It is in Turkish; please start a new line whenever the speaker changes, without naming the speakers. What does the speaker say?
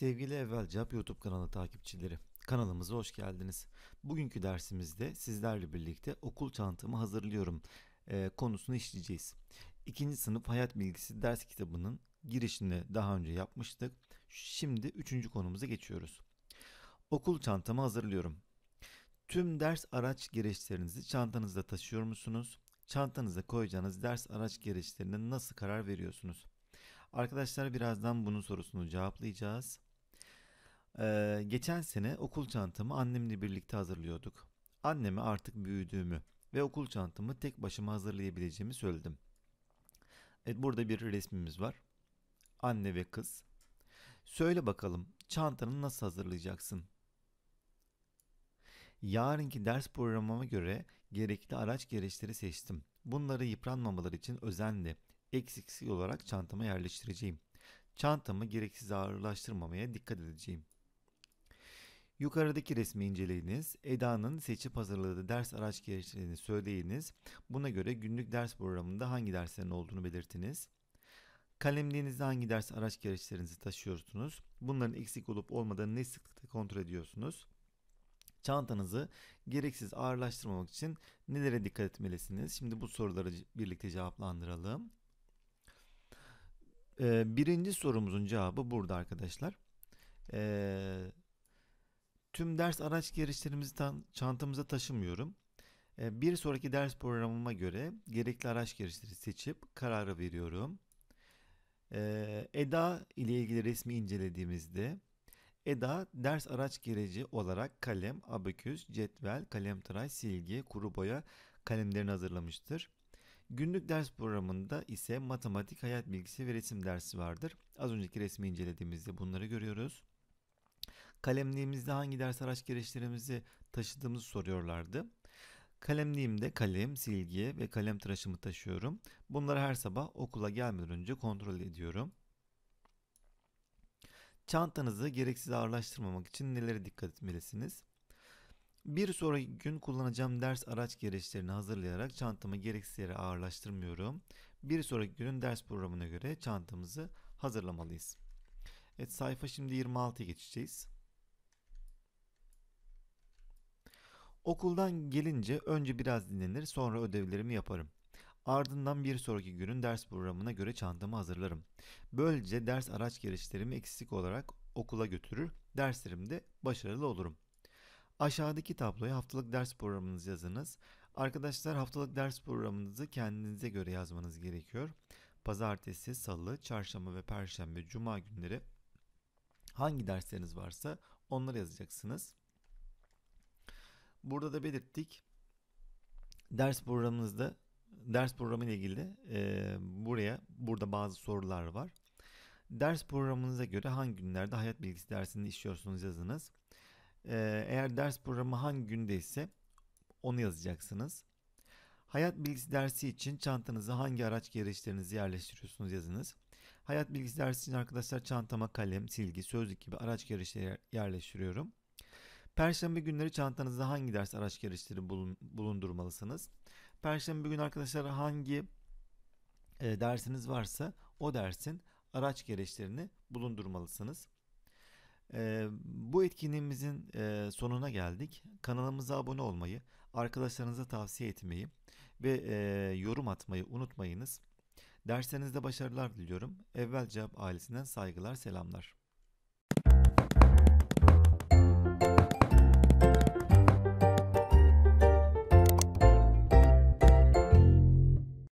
Sevgili Evvelcap YouTube kanalı takipçileri, kanalımıza hoş geldiniz. Bugünkü dersimizde sizlerle birlikte okul çantamı hazırlıyorum e, konusunu işleyeceğiz. İkinci sınıf hayat bilgisi ders kitabının girişini daha önce yapmıştık. Şimdi üçüncü konumuza geçiyoruz. Okul çantamı hazırlıyorum. Tüm ders araç gereçlerinizi çantanızda taşıyor musunuz? Çantanıza koyacağınız ders araç gereçlerine nasıl karar veriyorsunuz? Arkadaşlar birazdan bunun sorusunu cevaplayacağız. Ee, geçen sene okul çantamı annemle birlikte hazırlıyorduk. Anneme artık büyüdüğümü ve okul çantamı tek başıma hazırlayabileceğimi söyledim. Evet burada bir resmimiz var. Anne ve kız. Söyle bakalım çantanı nasıl hazırlayacaksın? Yarınki ders programıma göre gerekli araç gereçleri seçtim. Bunları yıpranmamaları için özenle, eksiksiz olarak çantama yerleştireceğim. Çantamı gereksiz ağırlaştırmamaya dikkat edeceğim. Yukarıdaki resmi inceleyiniz. Eda'nın seçip hazırladığı ders araç gereçlerini söyleyiniz. Buna göre günlük ders programında hangi derslerin olduğunu belirtiniz. Kalemliğinizde hangi ders araç gereçlerinizi taşıyorsunuz? Bunların eksik olup olmadığını ne sıklıkta kontrol ediyorsunuz? Çantanızı gereksiz ağırlaştırmamak için nelere dikkat etmelisiniz? Şimdi bu soruları birlikte cevaplandıralım. Ee, birinci sorumuzun cevabı burada arkadaşlar. Ee, Tüm ders araç gereçlerimizi çantamıza taşımıyorum. Ee, bir sonraki ders programıma göre gerekli araç gereçleri seçip kararı veriyorum. Ee, EDA ile ilgili resmi incelediğimizde EDA ders araç gereci olarak kalem, abaküs, cetvel, kalem tıraş, silgi, kuru boya kalemlerini hazırlamıştır. Günlük ders programında ise matematik, hayat bilgisi ve resim dersi vardır. Az önceki resmi incelediğimizde bunları görüyoruz kalemliğimizde hangi ders araç gereçlerimizi taşıdığımızı soruyorlardı. Kalemliğimde kalem, silgi ve kalem tıraşımı taşıyorum. Bunları her sabah okula gelmeden önce kontrol ediyorum. Çantanızı gereksiz ağırlaştırmamak için nelere dikkat etmelisiniz? Bir sonraki gün kullanacağım ders araç gereçlerini hazırlayarak çantamı gereksiz yere ağırlaştırmıyorum. Bir sonraki günün ders programına göre çantamızı hazırlamalıyız. Evet sayfa şimdi 26'ya geçeceğiz. Okuldan gelince önce biraz dinlenir sonra ödevlerimi yaparım. Ardından bir sonraki günün ders programına göre çantamı hazırlarım. Böylece ders araç gereçlerimi eksik olarak okula götürür, derslerimde başarılı olurum. Aşağıdaki tabloya haftalık ders programınızı yazınız. Arkadaşlar haftalık ders programınızı kendinize göre yazmanız gerekiyor. Pazartesi, salı, çarşamba ve perşembe, cuma günleri hangi dersleriniz varsa onları yazacaksınız. Burada da belirttik. Ders programımızda ders programı ile ilgili e, buraya burada bazı sorular var. Ders programınıza göre hangi günlerde hayat bilgisi dersini işliyorsunuz yazınız. E, eğer ders programı hangi günde ise onu yazacaksınız. Hayat bilgisi dersi için çantanızı hangi araç gereçlerinizi yerleştiriyorsunuz yazınız. Hayat bilgisi dersi için arkadaşlar çantama kalem, silgi, sözlük gibi araç gereçleri yerleştiriyorum. Perşembe günleri çantanızda hangi ders araç gereçleri bulundurmalısınız? Perşembe gün arkadaşlar hangi e, dersiniz varsa o dersin araç gereçlerini bulundurmalısınız. E, bu etkinliğimizin e, sonuna geldik. Kanalımıza abone olmayı, arkadaşlarınıza tavsiye etmeyi ve e, yorum atmayı unutmayınız. Derslerinizde başarılar diliyorum. Evvel Cevap ailesinden saygılar, selamlar.